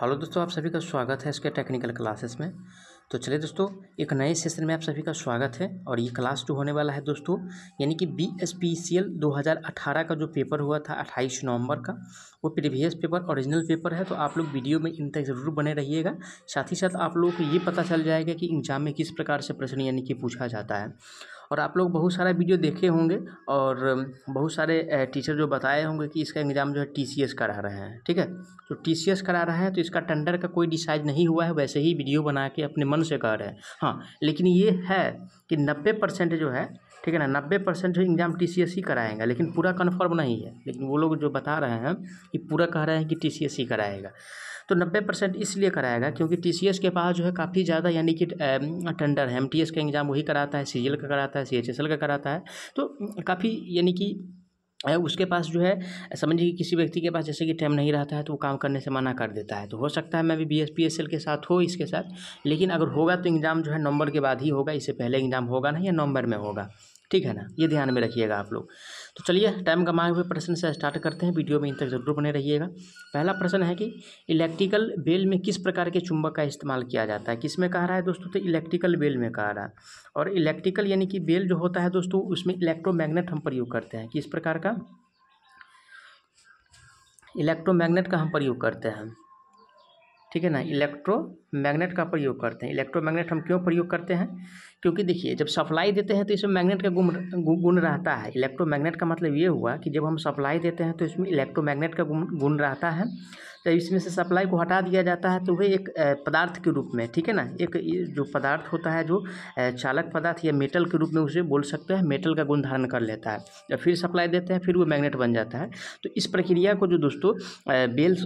Hello दोस्तों आप सभी का स्वागत है इसके टेक्निकल क्लासेस में तो चलिए दोस्तों एक नए सेशन में आप सभी का स्वागत है और ये क्लास जो होने वाला है दोस्तों यानी कि B S P C L दो हज़ार अठारह का जो पेपर हुआ था अट्ठाईस नवंबर का वो प्रीवियस पेपर ओरिजिनल पेपर है तो आप लोग वीडियो में इन तक ज़रूर बने रहिएगा साथ ही साथ आप लोगों को ये पता चल जाएगा कि एग्जाम में किस प्रकार से प्रश्न यानी कि पूछा जाता है और आप लोग बहुत सारा वीडियो देखे होंगे और बहुत सारे टीचर जो बताए होंगे कि इसका एग्ज़ाम जो है टी सी एस करा रहे हैं ठीक है तो टी सी एस करा रहे हैं तो इसका टेंडर का कोई डिसाइड नहीं हुआ है वैसे ही वीडियो बना के अपने मन से कह रहे हैं हाँ लेकिन ये है कि नब्बे परसेंट जो है ठीक है ना नब्बे परसेंट जो एग्ज़ाम टी सी एस ही कराएंगे लेकिन पूरा कन्फर्म नहीं है लेकिन वो लोग जो बता रहे हैं कि पूरा कह रहे हैं कि टी सी एस ही कराएगा तो नब्बे परसेंट इसलिए कराएगा क्योंकि टी के पास जो है काफ़ी ज़्यादा यानी कि टेंडर है एम का एग्ज़ाम वही कराता है सी का कराता है सी का कराता है तो काफ़ी यानी कि उसके पास जो है समझिए कि किसी व्यक्ति के पास जैसे कि टाइम नहीं रहता है तो वो काम करने से मना कर देता है तो हो सकता है मैं भी B S P S L के साथ हो इसके साथ लेकिन अगर होगा तो एग्ज़ाम जो है नवंबर के बाद ही होगा इससे पहले एग्ज़ाम होगा नहीं या नवंबर में होगा ठीक है ना ये ध्यान में रखिएगा आप लोग तो चलिए टाइम कमाए हुए प्रश्न से स्टार्ट करते हैं वीडियो में इन तक जरूर बने रहिएगा पहला प्रश्न है कि इलेक्ट्रिकल बेल में किस प्रकार के चुंबक का इस्तेमाल किया जाता है किस में कह रहा है दोस्तों तो इलेक्ट्रिकल बेल में कह रहा है और इलेक्ट्रिकल यानी कि बेल जो होता है दोस्तों उसमें इलेक्ट्रोमैग्नेट हम प्रयोग करते हैं किस प्रकार का इलेक्ट्रोमैग्नेट का हम प्रयोग करते हैं ठीक है ना इलेक्ट्रोमैग्नेट का प्रयोग करते हैं इलेक्ट्रोमैग्नेट हम क्यों प्रयोग करते हैं क्योंकि देखिए जब सप्लाई देते हैं तो इसमें मैग्नेट का गुण गुण रहता है इलेक्ट्रोमैग्नेट का मतलब ये हुआ कि जब हम सप्लाई देते हैं तो इसमें इलेक्ट्रोमैग्नेट का गुण रहता है तो इसमें से सप्लाई को हटा दिया जाता है तो वह एक पदार्थ के रूप में ठीक है ना एक जो पदार्थ होता है जो चालक पदार्थ या मेटल के रूप में उसे बोल सकते हैं मेटल का गुण धारण कर लेता है जब फिर सप्लाई देते हैं फिर वो मैग्नेट बन जाता है तो इस प्रक्रिया को जो दोस्तों बेल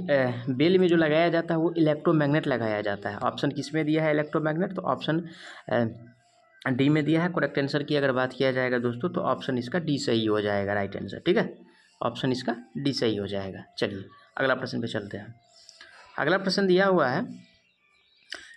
बेल में जो लगाया जाता है वो इलेक्ट्रोमैग्नेट लगाया जाता है ऑप्शन किस में दिया है इलेक्ट्रोमैग्नेट तो ऑप्शन डी में दिया है करेक्ट आंसर की अगर बात किया जाएगा दोस्तों तो ऑप्शन इसका डी सही हो जाएगा राइट आंसर ठीक है ऑप्शन इसका डी सही हो जाएगा चलिए अगला प्रश्न पे चलते हैं अगला प्रश्न दिया हुआ है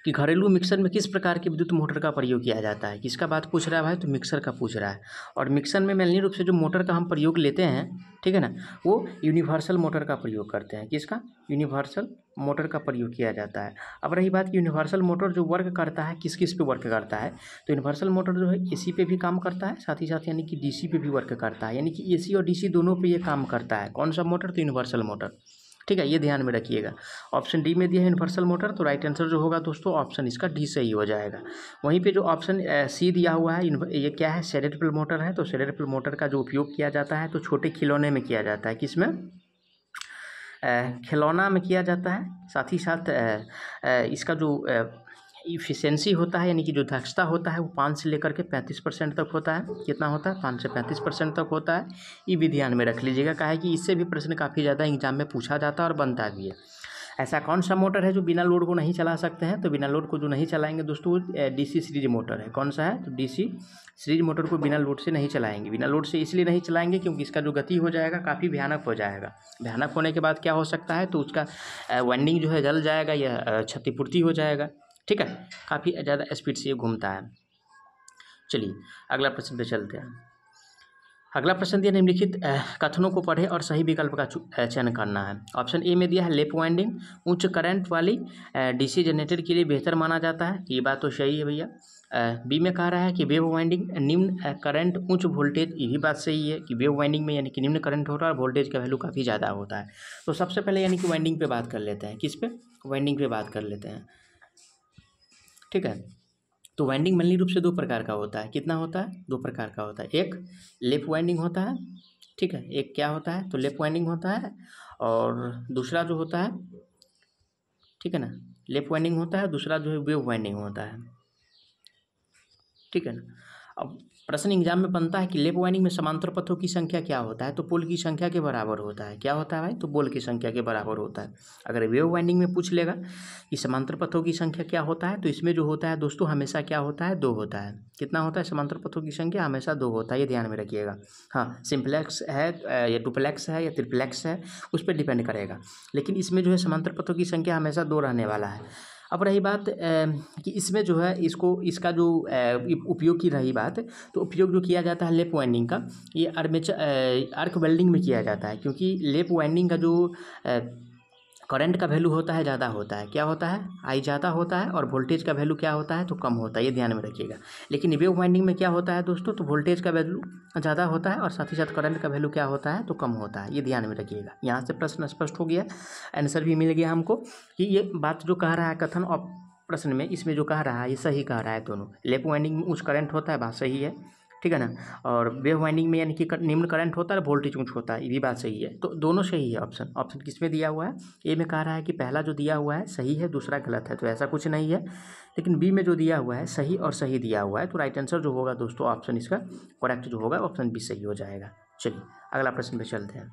कि घरेलू मिक्सर में किस प्रकार के विद्युत मोटर का प्रयोग किया जाता है किसका बात पूछ रहा है भाई तो मिक्सर का पूछ रहा है और मिक्सर में मेनली रूप से जो मोटर का हम प्रयोग लेते हैं ठीक है ना वो यूनिवर्सल मोटर का प्रयोग करते हैं किसका यूनिवर्सल मोटर का प्रयोग किया जाता है अब रही बात कि यूनिवर्सल मोटर जो वर्क करता है किस किस पे वर्क करता है तो यूनिवर्सल मोटर जो है एसी पे भी काम करता है साथ ही साथ यानी कि डीसी पे भी वर्क करता है यानी कि एसी और डीसी दोनों पे ये काम करता है कौन सा मोटर तो यूनिवर्सल मोटर ठीक है ये ध्यान में रखिएगा ऑप्शन डी में दिया है यूनिवर्सल मोटर तो राइट आंसर जो होगा दोस्तों ऑप्शन इसका डी सही हो जाएगा वहीं पे जो ऑप्शन सी दिया हुआ है ये क्या है सेरेटल मोटर है तो सेरेटल मोटर का जो उपयोग किया जाता है तो छोटे खिलौने में किया जाता है किसमें खिलौना में किया जाता है साथ ही साथ इसका जो इफिशेंसी होता है यानी कि जो दक्षता होता है वो पाँच से लेकर के पैंतीस परसेंट तक होता है कितना होता है पाँच से पैंतीस परसेंट तक होता है ये भी ध्यान में रख लीजिएगा कहा है कि इससे भी प्रश्न काफ़ी ज़्यादा एग्जाम में पूछा जाता है और बनता भी है ऐसा कौन सा मोटर है जो बिना लोड को नहीं चला सकते हैं तो बिना लोड को जो नहीं चलाएंगे दोस्तों वो डीसी सीरीज मोटर है कौन सा है तो डीसी सीरीज मोटर को बिना लोड से नहीं चलाएंगे बिना लोड से इसलिए नहीं चलाएंगे क्योंकि इसका जो गति हो जाएगा काफ़ी भयानक हो जाएगा भयानक होने के बाद क्या हो सकता है तो उसका वाइंडिंग जो है जल जाएगा या क्षतिपूर्ति हो जाएगा ठीक है काफ़ी ज़्यादा स्पीड से ये घूमता है चलिए अगला प्रश्न पे चलते हैं अगला प्रश्न दिया निम्नलिखित कथनों को पढ़ें और सही विकल्प का चयन करना है ऑप्शन ए में दिया है लेप वाइंडिंग उच्च करंट वाली डीसी जनरेटर के लिए बेहतर माना जाता है ये बात तो सही है भैया बी में कह रहा है कि वेव वाइंडिंग निम्न करंट उच्च वोल्टेज ये भी बात सही है कि वेव वाइंडिंग में यानी कि निम्न करंट होता है और वोल्टेज का वैल्यू काफ़ी ज़्यादा होता है तो सबसे पहले यानी कि वाइंडिंग पर बात कर लेते हैं किस पे वाइंडिंग पर बात कर लेते हैं ठीक है तो वाइंडिंग मनली रूप से दो प्रकार का होता है कितना होता है दो प्रकार का होता है एक लेफ्ट वाइंडिंग होता है ठीक है एक क्या होता है तो लेफ्ट वाइंडिंग होता है और दूसरा जो होता है ठीक है ना लेफ्ट वाइंडिंग होता है दूसरा जो है वेव वाइंडिंग होता है ठीक है ना अब प्रश्न एग्जाम में बनता है कि लेप वाइनिंग में समांतर पथों की संख्या क्या होता है तो पोल की संख्या के बराबर होता है क्या होता है भाई तो पोल की संख्या के बराबर होता है अगर वेव वाइंडिंग में पूछ लेगा कि समांतर पथों की संख्या क्या होता है तो इसमें जो होता है दोस्तों हमेशा क्या होता है दो होता है कितना होता है समांतर पथों की संख्या हमेशा दो होता है ये ध्यान में रखिएगा हाँ सिम्प्लेक्स है या डुप्लेक्स है या त्रिप्लेक्स है उस पर डिपेंड करेगा लेकिन इसमें जो है समांतर पथों की संख्या हमेशा दो रहने वाला है अब रही बात कि इसमें जो है इसको इसका जो उपयोग की रही बात तो उपयोग जो किया जाता है लेप वाइंडिंग का ये आर्मेचर आर्क वेल्डिंग में किया जाता है क्योंकि लेप वाइंडिंग का जो करंट का वैल्यू होता है ज़्यादा होता है क्या होता है आई ज़्यादा होता है और वोल्टेज का वैल्यू क्या होता है तो कम होता है ये ध्यान में रखिएगा लेकिन वेव वाइंडिंग में क्या होता है दोस्तों तो वोल्टेज का वैल्यू ज़्यादा होता है और साथ ही साथ करंट का वैल्यू क्या होता है तो कम होता है ये ध्यान में रखिएगा यहाँ से प्रश्न स्पष्ट हो गया आंसर भी मिल गया हमको कि ये बात जो कह रहा है कथन और प्रश्न में इसमें जो कह रहा है ये सही कह रहा है दोनों लेफ्ट वाइंडिंग में उच्च करंट होता है बात सही है ठीक है ना हम्म। और वेव वाइंडिंग में यानी कि निम्न करंट होता है वोल्टेज ऊंच होता है ये भी बात सही है तो दोनों सही है ऑप्शन ऑप्शन किस में दिया हुआ है ए में कह रहा है कि पहला जो दिया हुआ है सही है दूसरा गलत है तो ऐसा कुछ नहीं है लेकिन बी में जो दिया हुआ है सही और सही दिया हुआ है तो राइट आंसर जो होगा दोस्तों ऑप्शन इसका करेक्ट जो होगा ऑप्शन बी सही हो जाएगा चलिए अगला प्रश्न पर चलते हैं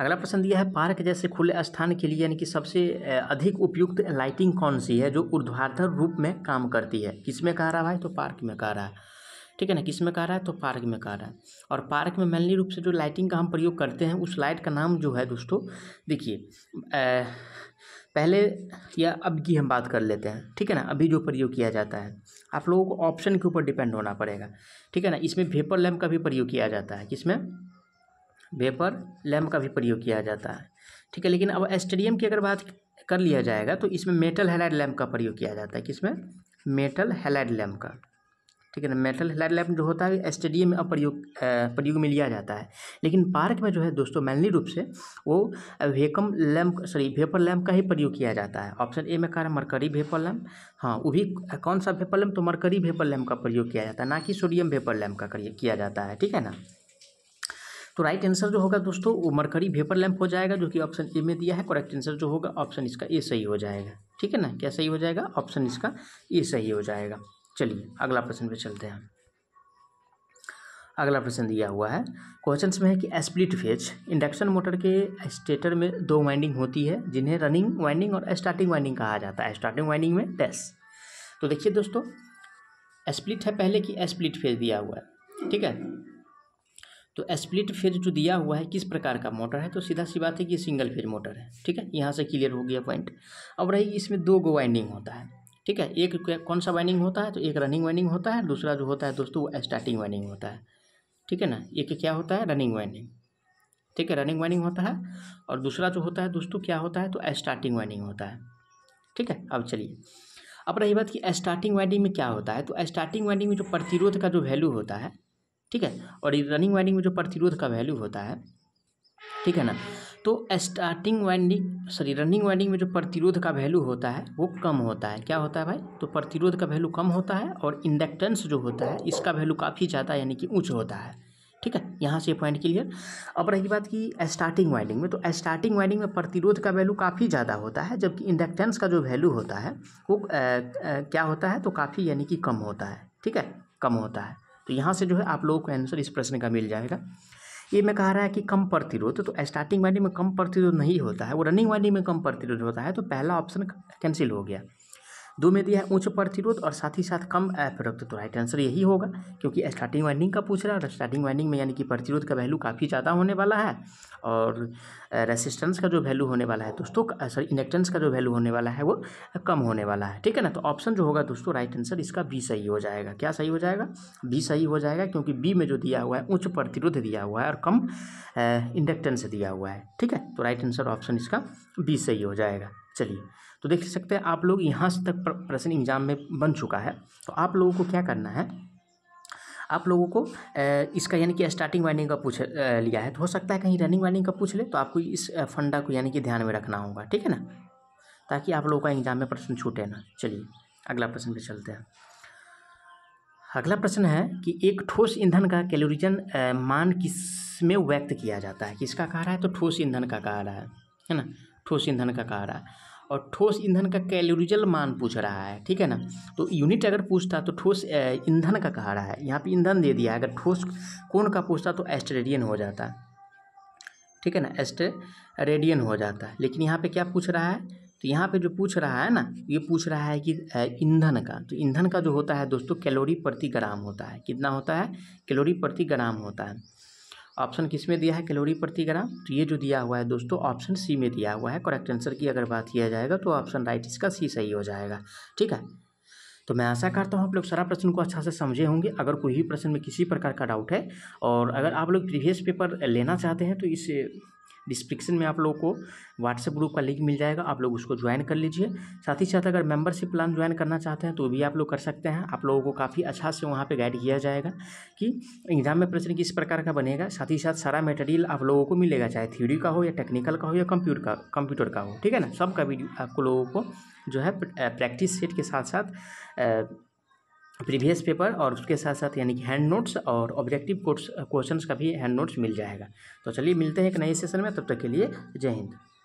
अगला प्रश्न दिया है पार्क जैसे खुले स्थान के लिए यानी कि सबसे अधिक उपयुक्त लाइटिंग कौन सी है जो ऊर्ध्वाधर रूप में काम करती है किस में कह रहा है भाई तो पार्क में कह रहा है ठीक है ना किस में कह रहा है तो पार्क में कह रहा है और पार्क में मेनली रूप से जो लाइटिंग का हम प्रयोग करते हैं उस लाइट का नाम जो है दोस्तों देखिए पहले या अब की हम बात कर लेते हैं ठीक है ना अभी जो प्रयोग किया जाता है आप लोगों को ऑप्शन के ऊपर डिपेंड होना पड़ेगा ठीक है ना इसमें वेपर लैम्प का भी प्रयोग किया जाता है किसमें वेपर लैम्प का भी प्रयोग किया जाता है ठीक है लेकिन अब एस्टेडियम की अगर बात कर लिया जाएगा तो इसमें मेटल हेलाइड लैम्प का प्रयोग किया जाता है किसमें मेटल हेलाइड लैम्प का ठीक है ना मेटल हेलाइड लैम्प जो होता है एस्टेडियम में प्रयोग प्रयोग में लिया जाता है लेकिन पार्क में जो है दोस्तों मैनली रूप से वो vacuum lamp sorry vapour lamp का ही प्रयोग किया जाता है ऑप्शन ए में कह रहा है मरकरी वेपर लैम्प हाँ वो भी कौन सा वेपर लैम्प तो मरकरी वेपर लैम्प का प्रयोग किया जाता है ना कि सोडियम वेपर लैम्प का किया जाता है ठीक है ना तो राइट आंसर जो होगा दोस्तों वो मरकरी वेपर लैम्प हो जाएगा जो कि ऑप्शन ए में दिया है करेक्ट आंसर जो होगा ऑप्शन इसका ए सही हो जाएगा ठीक है ना क्या सही हो जाएगा ऑप्शन इसका ए सही हो जाएगा चलिए अगला प्रश्न पे चलते हैं अगला प्रश्न दिया हुआ है क्वेश्चन में है कि स्प्लिट फेज इंडक्शन मोटर के स्टेटर में दो वाइंडिंग होती है जिन्हें रनिंग वाइंडिंग और स्टार्टिंग वाइंडिंग कहा जाता है स्टार्टिंग वाइंडिंग में डैश तो देखिए दोस्तों स्प्लिट है पहले कि स्प्लिट फेज दिया हुआ है ठीक है तो स्प्लिट फेज जो दिया हुआ है किस प्रकार का मोटर है तो सीधा सी बात है कि सिंगल फेज मोटर है ठीक है यहाँ से क्लियर हो गया पॉइंट अब रही इसमें दो गो वाइंडिंग होता है ठीक है एक कौन सा वाइंडिंग होता है तो एक रनिंग वाइंडिंग होता है दूसरा जो होता है दोस्तों वो स्टार्टिंग वाइंडिंग होता है ठीक है ना एक क्या होता है रनिंग वाइंडिंग ठीक है रनिंग वाइनिंग होता है और दूसरा जो होता है दोस्तों क्या होता है तो स्टार्टिंग वाइनिंग होता है ठीक है अब चलिए अब रही बात कि स्टार्टिंग वाइनिंग में क्या होता है तो स्टार्टिंग वाइनिंग में जो प्रतिरोध का जो वैल्यू होता है ठीक है और रनिंग वाइंडिंग में जो प्रतिरोध का वैल्यू होता है ठीक है ना तो starting winding sorry running winding में जो प्रतिरोध का वैल्यू होता है वो कम होता है क्या होता है भाई तो प्रतिरोध का वैल्यू कम होता है और इंडक्टेंस जो होता है इसका वैल्यू काफ़ी ज़्यादा यानी कि ऊँच होता है ठीक है यहाँ से पॉइंट क्लियर अब रही बात की स्टार्टिंग वाइंडिंग में तो स्टार्टिंग वाइंडिंग में प्रतिरोध का वैल्यू काफ़ी ज़्यादा होता है जबकि इंडक्टेंस का जो वैल्यू होता है वो आ, आ, क्या होता है तो काफ़ी यानी कि कम होता है ठीक है कम होता है तो यहाँ से जो है आप लोगों को आंसर इस प्रश्न का मिल जाएगा ये मैं कह रहा है कि कम प्रतिरोध तो स्टार्टिंग वाली में कम प्रतिरोध नहीं होता है वो रनिंग वाली में कम प्रतिरोध होता है तो पहला ऑप्शन कैंसिल हो गया दो में दिया है उच्च प्रतिरोध और साथ ही साथ कम प्रोडक्ट तो राइट आंसर यही होगा क्योंकि स्टार्टिंग वाइंडिंग का पूछ रहा है और स्टार्टिंग वाइंडिंग में यानी कि प्रतिरोध का वैल्यू काफ़ी ज़्यादा होने वाला है और रेसिस्टेंस का जो वैल्यू होने वाला है दोस्तों सॉरी इंडक्टेंस का जो वैल्यू होने वाला है वो कम होने वाला है ठीक है ना तो ऑप्शन जो होगा दोस्तों राइट आंसर इसका बी सही हो जाएगा क्या सही हो जाएगा बी सही हो जाएगा क्योंकि बी में जो दिया हुआ है उच्च प्रतिरोध दिया हुआ है और कम इंडक्टेंस दिया हुआ है ठीक है तो राइट आंसर ऑप्शन इसका बी सही हो जाएगा चलिए तो देख सकते हैं आप लोग यहाँ से तक प्रश्न एग्जाम में बन चुका है तो आप लोगों को क्या करना है आप लोगों को इसका यानी कि स्टार्टिंग वाइंडिंग का पूछ लिया है तो हो सकता है कहीं रनिंग वाइंडिंग का पूछ ले तो आपको इस फंडा को यानी कि ध्यान में रखना होगा ठीक है ना ताकि आप लोगों का एग्जाम में प्रश्न छूटे ना चलिए अगला प्रश्न पे चलते हैं अगला प्रश्न है कि एक ठोस ईंधन का कैलोरिजन मान किस में व्यक्त किया जाता है किसका कह रहा है तो ठोस ईंधन का कह रहा है है ना ठोस ईंधन का कह रहा है और ठोस ईंधन का कैलोरिजल मान पूछ रहा है ठीक है ना तो यूनिट अगर पूछता तो ठोस ईंधन का कह रहा है यहाँ पे ईंधन दे दिया है अगर ठोस कौन का पूछता तो एस्टरेडियन हो जाता है ठीक है ना एस्टरेडियन हो जाता है लेकिन यहाँ पे क्या पूछ रहा है तो यहाँ पे जो पूछ रहा है ना ये पूछ रहा है कि ईंधन का तो ईंधन का जो होता है दोस्तों कैलोरी प्रति ग्राम होता है कितना होता है कैलोरी प्रति ग्राम होता है ऑप्शन किस में दिया है कैलोरी प्रति ग्राम तो ये जो दिया हुआ है दोस्तों ऑप्शन सी में दिया हुआ है करेक्ट आंसर की अगर बात किया जाएगा तो ऑप्शन राइट इसका सी सही हो जाएगा ठीक है तो मैं आशा करता हूँ आप लोग सारा प्रश्न को अच्छा से समझे होंगे अगर कोई भी प्रश्न में किसी प्रकार का डाउट है और अगर आप लोग प्रीवियस पेपर लेना चाहते हैं तो इस डिस्क्रिप्शन में आप लोगों को व्हाट्सएप ग्रुप का लिंक मिल जाएगा आप लोग उसको ज्वाइन कर लीजिए साथ ही साथ अगर मेंबरशिप प्लान ज्वाइन करना चाहते हैं तो भी आप लोग कर सकते हैं आप लोगों को काफ़ी अच्छा से वहाँ पर गाइड किया जाएगा कि एग्जाम में प्रश्न किस प्रकार का बनेगा साथ ही साथ सारा मटेरियल आप लोगों को मिलेगा चाहे थ्योरी का हो या टेक्निकल का हो या कंप्यूटर का कंप्यूटर का हो ठीक है ना सबका वीडियो आपको लोगों को जो है प्रैक्टिस सेट के साथ साथ प्रीवियस पेपर और उसके साथ साथ यानी कि हैंड नोट्स और ऑब्जेक्टिव क्वेश्चंस का भी हैंड नोट्स मिल जाएगा तो चलिए मिलते हैं एक नए सेशन में तब तक के लिए जय हिंद